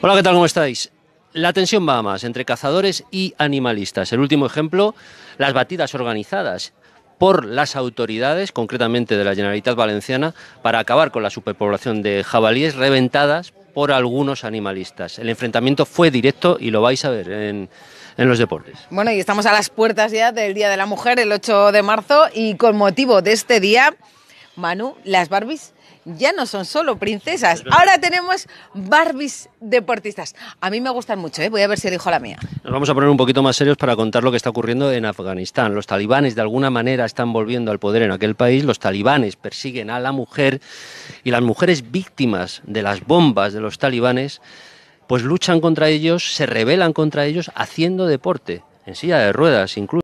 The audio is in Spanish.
Hola, ¿qué tal? ¿Cómo estáis? La tensión va a más entre cazadores y animalistas. El último ejemplo, las batidas organizadas por las autoridades, concretamente de la Generalitat Valenciana, para acabar con la superpoblación de jabalíes reventadas por algunos animalistas. El enfrentamiento fue directo y lo vais a ver en, en los deportes. Bueno, y estamos a las puertas ya del Día de la Mujer, el 8 de marzo, y con motivo de este día Manu, las Barbies ya no son solo princesas, ahora tenemos Barbies deportistas. A mí me gustan mucho, ¿eh? voy a ver si elijo la mía. Nos vamos a poner un poquito más serios para contar lo que está ocurriendo en Afganistán. Los talibanes de alguna manera están volviendo al poder en aquel país, los talibanes persiguen a la mujer y las mujeres víctimas de las bombas de los talibanes pues luchan contra ellos, se rebelan contra ellos haciendo deporte, en silla de ruedas incluso.